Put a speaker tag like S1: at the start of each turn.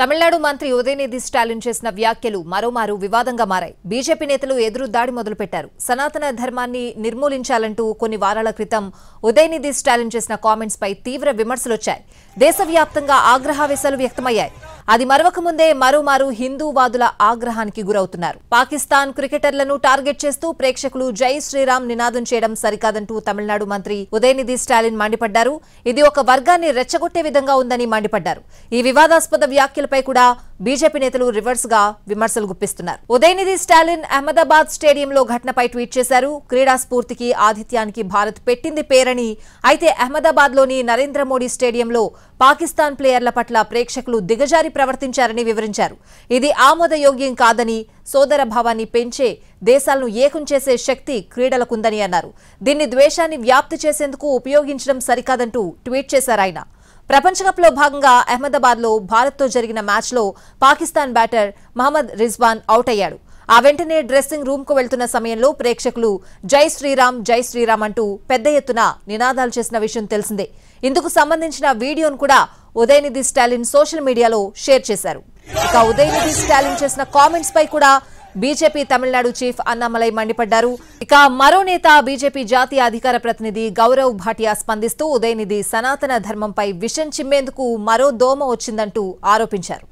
S1: తమిళనాడు మంత్రి ఉదయనిధి స్టాలిన్ చేసిన వ్యాఖ్యలు మరోమారు వివాదంగా మారాయి బీజేపీ నేతలు ఎదురు దాడి మొదలుపెట్టారు సనాతన ధర్మాన్ని నిర్మూలించాలంటూ కొన్ని వారాల క్రితం ఉదయనిధి స్టాలిన్ చేసిన కామెంట్స్ పై తీవ్ర విమర్శలొచ్చాయి దేశవ్యాప్తంగా ఆగ్రహావేశాలు వ్యక్తమయ్యాయి అది మరొక ముందే మరోమారు హిందూవాదుల ఆగ్రహానికి గురవుతున్నారు పాకిస్తాన్ క్రికెటర్లను టార్గెట్ చేస్తూ ప్రేక్షకులు జై శ్రీరామ్ నినాదం చేయడం సరికాదంటూ తమిళనాడు మంత్రి ఉదయనిధి స్టాలిన్ మండిపడ్డారు ఇది ఒక వర్గాన్ని రెచ్చగొట్టే విధంగా ఉందని మండిపడ్డారు ఈ వివాదాస్పద వ్యాఖ్యలపై కూడా బీజేపీ నేతలు రివర్స్ గా విమర్శలు గుప్పిస్తున్నారు ఉదయనిధి స్టాలిన్ అహ్మదాబాద్ స్టేడియంలో ఘటనపై ట్వీట్ చేశారు క్రీడా స్ఫూర్తికి ఆతిథ్యానికి భారత్ పెట్టింది పేరని అయితే అహ్మదాబాద్ లోని నరేంద్ర మోడీ స్టేడియంలో పాకిస్తాన్ ప్లేయర్ల పట్ల ప్రేక్షకులు దిగజారి ప్రవర్తించారని వివరించారు ఇది ఆమోదయోగ్యం కాదని సోదర భావాన్ని పెంచే దేశాలను ఏకం చేసే శక్తి క్రీడలకుందని అన్నారు దీన్ని ద్వేషాన్ని వ్యాప్తి చేసేందుకు ఉపయోగించడం సరికాదంటూ ట్వీట్ చేశారు ఆయన ప్రపంచకప్లో భాగంగా అహ్మదాబాద్లో భారత్తో జరిగిన మ్యాచ్లో పాకిస్తాన్ బ్యాటర్ మహమ్మద్ రిజ్వాన్ అవుట్ అయ్యాడు ఆ వెంటనే డ్రెస్సింగ్ రూమ్ కు వెళ్తున్న సమయంలో ప్రేక్షకులు జై శ్రీరామ్ జై శ్రీరామ్ అంటూ పెద్ద ఎత్తున నినాదాలు చేసిన విషయం తెలిసిందే ఇందుకు సంబంధించిన వీడియోను కూడా ఉదయనిధి స్టాలిన్ సోషల్ మీడియాలో షేర్ చేశారు ఇక ఉదయనిధి స్టాలిన్ చేసిన కామెంట్స్ పై కూడా బీజేపీ తమిళనాడు చీఫ్ అన్నామలై మండిపడ్డారు ఇక మరో నేత బీజేపీ జాతీయ అధికార ప్రతినిధి గౌరవ్ భాటియా స్పందిస్తూ ఉదయనిధి సనాతన ధర్మంపై విషం చిమ్మేందుకు మరో దోమ వచ్చిందంటూ ఆరోపించారు